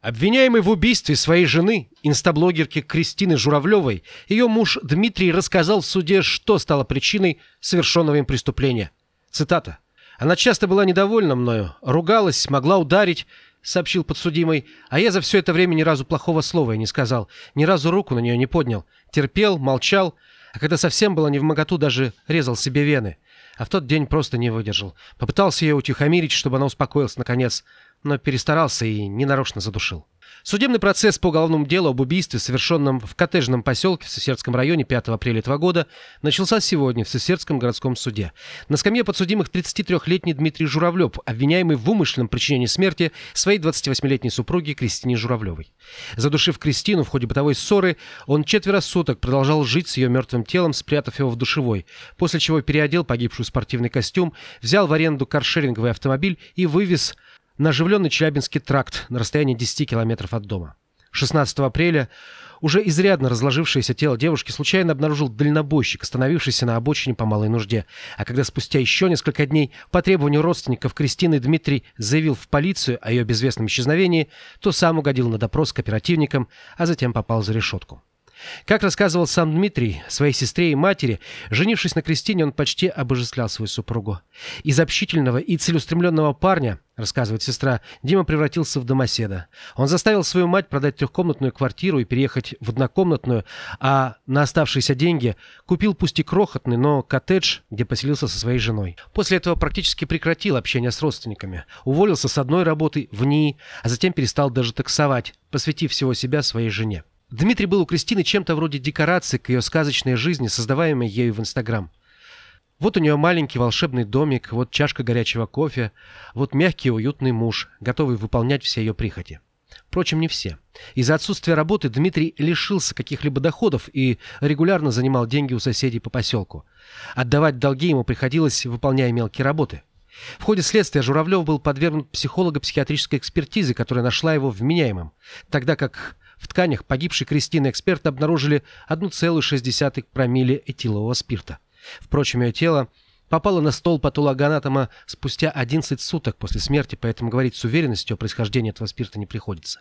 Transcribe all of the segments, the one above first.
Обвиняемый в убийстве своей жены, инстаблогерки Кристины Журавлевой, ее муж Дмитрий рассказал в суде, что стало причиной совершенного им преступления. Цитата. «Она часто была недовольна мною, ругалась, могла ударить, — сообщил подсудимый, — а я за все это время ни разу плохого слова не сказал, ни разу руку на нее не поднял, терпел, молчал, а когда совсем было не в моготу, даже резал себе вены. А в тот день просто не выдержал. Попытался ее утихомирить, чтобы она успокоилась наконец, но перестарался и ненарочно задушил. Судебный процесс по уголовному делу об убийстве, совершенном в коттеджном поселке в Сосердском районе 5 апреля этого года, начался сегодня в Сосердском городском суде. На скамье подсудимых 33-летний Дмитрий Журавлев, обвиняемый в умышленном причинении смерти своей 28-летней супруги Кристине Журавлевой. Задушив Кристину в ходе бытовой ссоры, он четверо суток продолжал жить с ее мертвым телом, спрятав его в душевой, после чего переодел погибшую спортивный костюм, взял в аренду каршеринговый автомобиль и вывез на оживленный Челябинский тракт на расстоянии 10 километров от дома. 16 апреля уже изрядно разложившееся тело девушки случайно обнаружил дальнобойщик, остановившийся на обочине по малой нужде. А когда спустя еще несколько дней по требованию родственников Кристины Дмитрий заявил в полицию о ее безвестном исчезновении, то сам угодил на допрос к оперативникам, а затем попал за решетку. Как рассказывал сам Дмитрий, своей сестре и матери, женившись на Кристине, он почти обожествлял свою супругу. Из общительного и целеустремленного парня, рассказывает сестра, Дима превратился в домоседа. Он заставил свою мать продать трехкомнатную квартиру и переехать в однокомнатную, а на оставшиеся деньги купил пусть и крохотный, но коттедж, где поселился со своей женой. После этого практически прекратил общение с родственниками, уволился с одной работы в НИИ, а затем перестал даже таксовать, посвятив всего себя своей жене. Дмитрий был у Кристины чем-то вроде декорации к ее сказочной жизни, создаваемой ею в Инстаграм. Вот у нее маленький волшебный домик, вот чашка горячего кофе, вот мягкий уютный муж, готовый выполнять все ее прихоти. Впрочем, не все. Из-за отсутствия работы Дмитрий лишился каких-либо доходов и регулярно занимал деньги у соседей по поселку. Отдавать долги ему приходилось, выполняя мелкие работы. В ходе следствия Журавлев был подвергнут психолого-психиатрической экспертизе, которая нашла его вменяемым, тогда как в тканях погибшей Кристины эксперты обнаружили 1,6 промилле этилового спирта. Впрочем, ее тело попала на стол патологоанатома спустя 11 суток после смерти, поэтому говорить с уверенностью о происхождении этого спирта не приходится.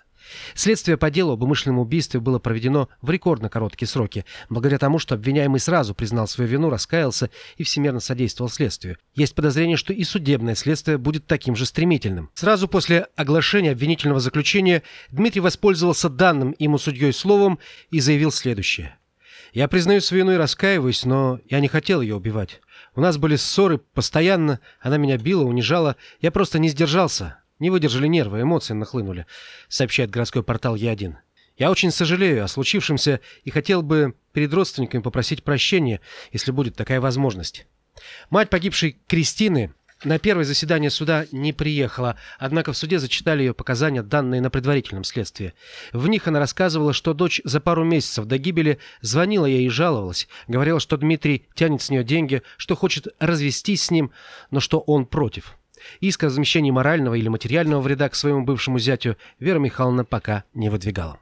Следствие по делу об умышленном убийстве было проведено в рекордно короткие сроки, благодаря тому, что обвиняемый сразу признал свою вину, раскаялся и всемерно содействовал следствию. Есть подозрение, что и судебное следствие будет таким же стремительным. Сразу после оглашения обвинительного заключения Дмитрий воспользовался данным ему судьей словом и заявил следующее. «Я признаю свою вину и раскаиваюсь, но я не хотел ее убивать». У нас были ссоры постоянно, она меня била, унижала. Я просто не сдержался. Не выдержали нервы, эмоции нахлынули», — сообщает городской портал «Я-1». «Я очень сожалею о случившемся и хотел бы перед родственниками попросить прощения, если будет такая возможность». Мать погибшей Кристины на первое заседание суда не приехала, однако в суде зачитали ее показания, данные на предварительном следствии. В них она рассказывала, что дочь за пару месяцев до гибели звонила ей и жаловалась. Говорила, что Дмитрий тянет с нее деньги, что хочет развестись с ним, но что он против. Иска о замещении морального или материального вреда к своему бывшему зятю Вера Михайловна пока не выдвигала.